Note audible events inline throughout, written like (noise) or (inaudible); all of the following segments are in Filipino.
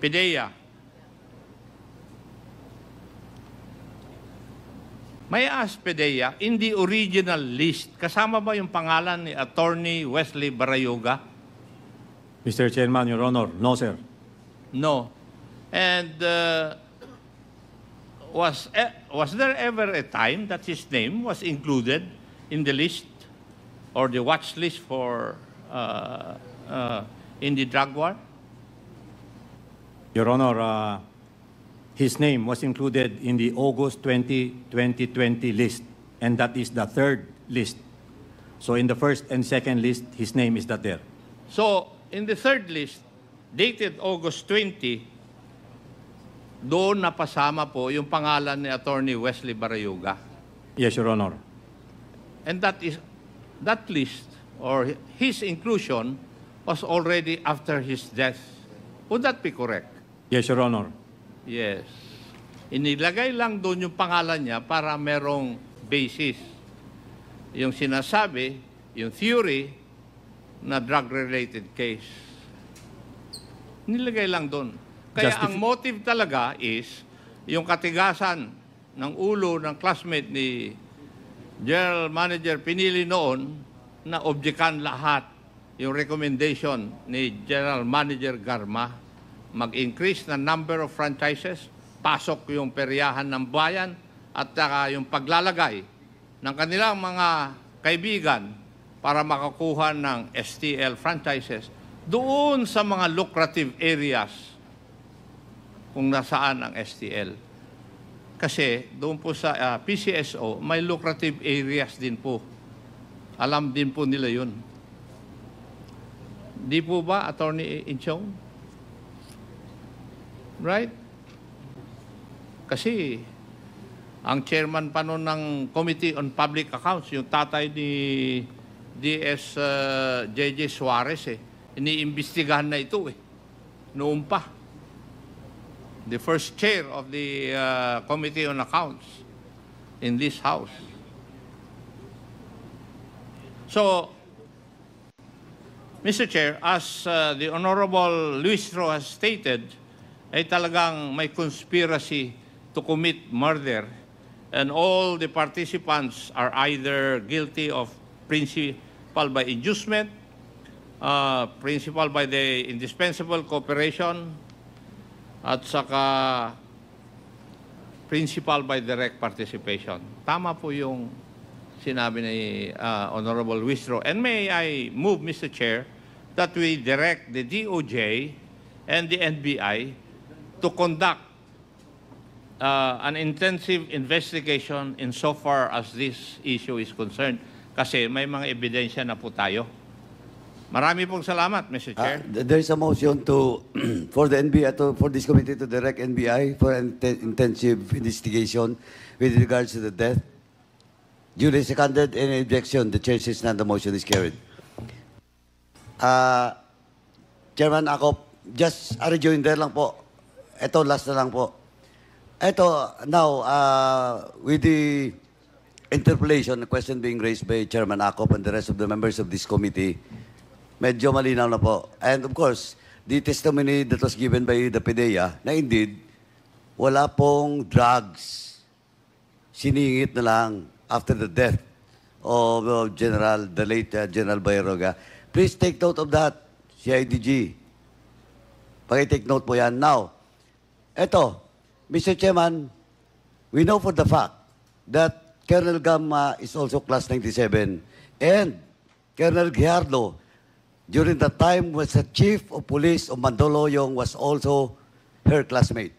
PIDEA. May ask PIDEA, in the original list, kasama ba yung pangalan ni Attorney Wesley Barayoga? Mr. Chairman, Your Honor, no sir. No. And uh, was, eh, was there ever a time that his name was included in the list or the watch list for uh, uh, in the drug war? Your Honor, uh, his name was included in the August 20, 2020 list, and that is the third list. So in the first and second list, his name is not there. So in the third list, dated August 20, doon napasama po yung pangalan ni Attorney Wesley Barayuga. Yes, Your Honor. And that is that list or his inclusion was already after his death. Would that be correct? Yes, Your Honor. Yes. Inilagay lang doon yung pangalan niya para merong basis. Yung sinasabi, yung theory na drug-related case. Nilagay lang doon. Kaya Justif ang motive talaga is yung katigasan ng ulo ng classmate ni general manager pinili noon na objekan lahat yung recommendation ni general manager Garma mag-increase ng number of franchises, pasok yung peryahan ng bayan, at saka yung paglalagay ng kanilang mga kaibigan para makakuha ng STL franchises doon sa mga lucrative areas kung nasaan ang STL. Kasi doon po sa uh, ah, PCSO, may lucrative areas din po. Alam din po nila yun. Di po ba, Attorney Inchong? Right? Kasi ang chairman pa noon ng Committee on Public Accounts, yung tatay ni DS uh, JJ Suarez eh, iniimbestigahan na ito eh, noon pa. The first chair of the uh, Committee on Accounts in this house. So, Mr. Chair, as uh, the Honorable Luis Ro has stated, ay talagang may conspiracy to commit murder and all the participants are either guilty of principal by inducement, uh, principal by the indispensable cooperation, at saka principal by direct participation. Tama po yung sinabi ni uh, Honorable Wistro. And may I move, Mr. Chair, that we direct the DOJ and the NBI to conduct uh, an intensive investigation in so far as this issue is concerned kasi may mga ebidensya na po tayo. Marami pong salamat, Mr. Ah, chair. Uh, there is a motion to (clears throat) for the NBI to, for this committee to direct NBI for an intensive investigation with regards to the death. Duly seconded any objection, the chair says none, the motion is carried. Uh, Chairman, ako just a rejoinder lang po ito, last na lang po. Ito, now, uh, with the interpolation, question being raised by Chairman Akop and the rest of the members of this committee, medyo malinaw na po. And of course, the testimony that was given by the PDEA na indeed, wala pong drugs. Siningit na lang after the death of uh, General, the late uh, General Bayroga. Please take note of that, CIDG. Pag-take note po yan. Now, Eto, Mr. Chairman, we know for the fact that Colonel Gamma is also class 97 and Colonel Giardo during the time was the chief of police of Mandaloyong was also her classmate.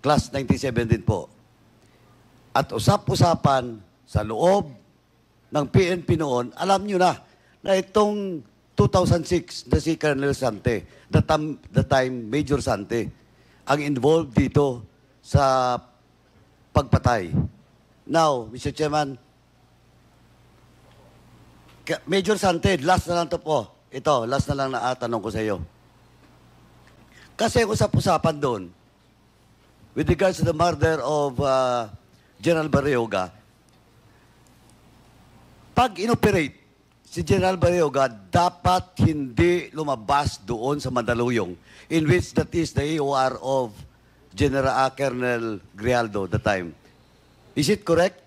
Class 97 din po. At usap-usapan sa loob ng PNP noon, alam nyo na na itong 2006 na si Colonel Sante, the time, the time Major Sante, ang involved dito sa pagpatay. Now, Mr. Chairman, Major Santed, last na lang to po. Ito, last na lang na tanong ko sa iyo. Kasi yung usap-usapan doon, with regards to the murder of uh, General Barrioga, pag inoperate si General Barioga dapat hindi lumabas doon sa Mandaluyong in which that is the AOR of General uh, Colonel Grialdo the time. Is it correct?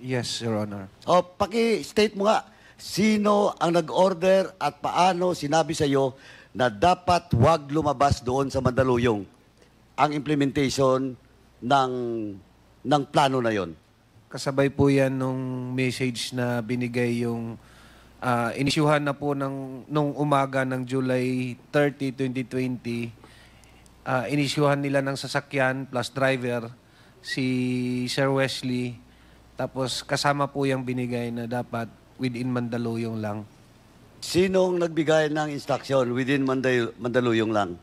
Yes, Your Honor. O, paki-state mo nga, sino ang nag-order at paano sinabi sa iyo na dapat wag lumabas doon sa Mandaluyong ang implementation ng ng plano na yon? Kasabay po yan nung message na binigay yung uh, inisyuhan na po ng, nung umaga ng July 30, 2020. Uh, inisyuhan nila ng sasakyan plus driver si Sir Wesley. Tapos kasama po yung binigay na dapat within Mandaluyong lang. Sinong nagbigay ng instruction within Mandaluyong lang?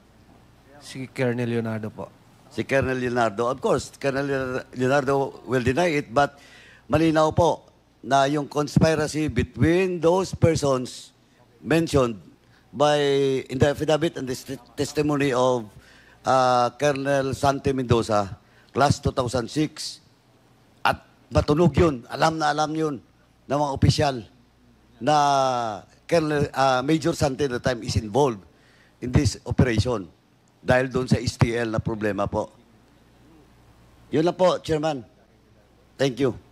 Si Colonel Leonardo po si Colonel Leonardo. Of course, Colonel Leonardo will deny it, but malinaw po na yung conspiracy between those persons mentioned by in the affidavit and the testimony of uh, Colonel Santi Mendoza, class 2006, at matunog yun, alam na alam yun ng mga opisyal na Colonel, uh, Major Santi at the time is involved in this operation dahil doon sa STL na problema po. Yun lang po, Chairman. Thank you.